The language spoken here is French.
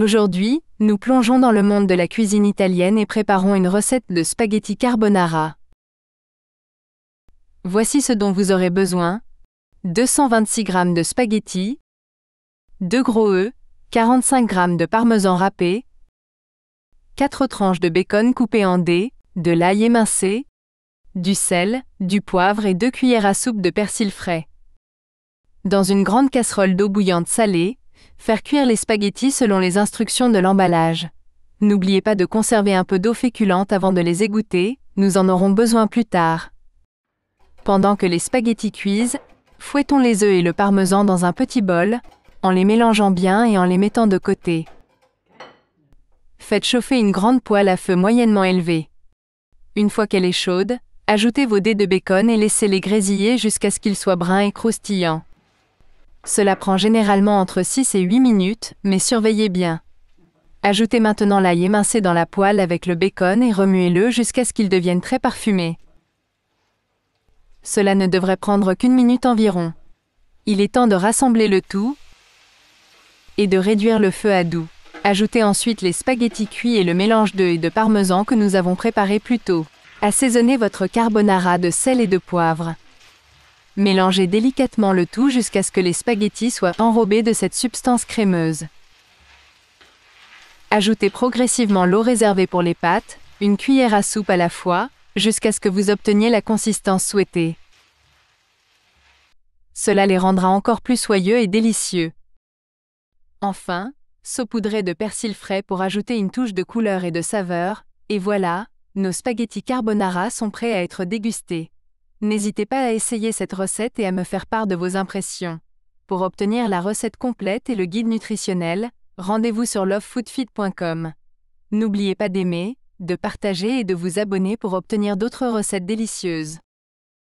Aujourd'hui, nous plongeons dans le monde de la cuisine italienne et préparons une recette de spaghetti carbonara. Voici ce dont vous aurez besoin. 226 g de spaghetti, 2 gros œufs, 45 g de parmesan râpé, 4 tranches de bacon coupées en dés, de l'ail émincé, du sel, du poivre et 2 cuillères à soupe de persil frais. Dans une grande casserole d'eau bouillante salée, Faire cuire les spaghettis selon les instructions de l'emballage. N'oubliez pas de conserver un peu d'eau féculente avant de les égoutter, nous en aurons besoin plus tard. Pendant que les spaghettis cuisent, fouettons les œufs et le parmesan dans un petit bol, en les mélangeant bien et en les mettant de côté. Faites chauffer une grande poêle à feu moyennement élevé. Une fois qu'elle est chaude, ajoutez vos dés de bacon et laissez-les grésiller jusqu'à ce qu'ils soient bruns et croustillants. Cela prend généralement entre 6 et 8 minutes, mais surveillez bien. Ajoutez maintenant l'ail émincé dans la poêle avec le bacon et remuez-le jusqu'à ce qu'il devienne très parfumé. Cela ne devrait prendre qu'une minute environ. Il est temps de rassembler le tout et de réduire le feu à doux. Ajoutez ensuite les spaghettis cuits et le mélange d'œufs et de parmesan que nous avons préparé plus tôt. Assaisonnez votre carbonara de sel et de poivre. Mélangez délicatement le tout jusqu'à ce que les spaghettis soient enrobés de cette substance crémeuse. Ajoutez progressivement l'eau réservée pour les pâtes, une cuillère à soupe à la fois, jusqu'à ce que vous obteniez la consistance souhaitée. Cela les rendra encore plus soyeux et délicieux. Enfin, saupoudrez de persil frais pour ajouter une touche de couleur et de saveur, et voilà, nos spaghettis carbonara sont prêts à être dégustés. N'hésitez pas à essayer cette recette et à me faire part de vos impressions. Pour obtenir la recette complète et le guide nutritionnel, rendez-vous sur lovefoodfit.com. N'oubliez pas d'aimer, de partager et de vous abonner pour obtenir d'autres recettes délicieuses.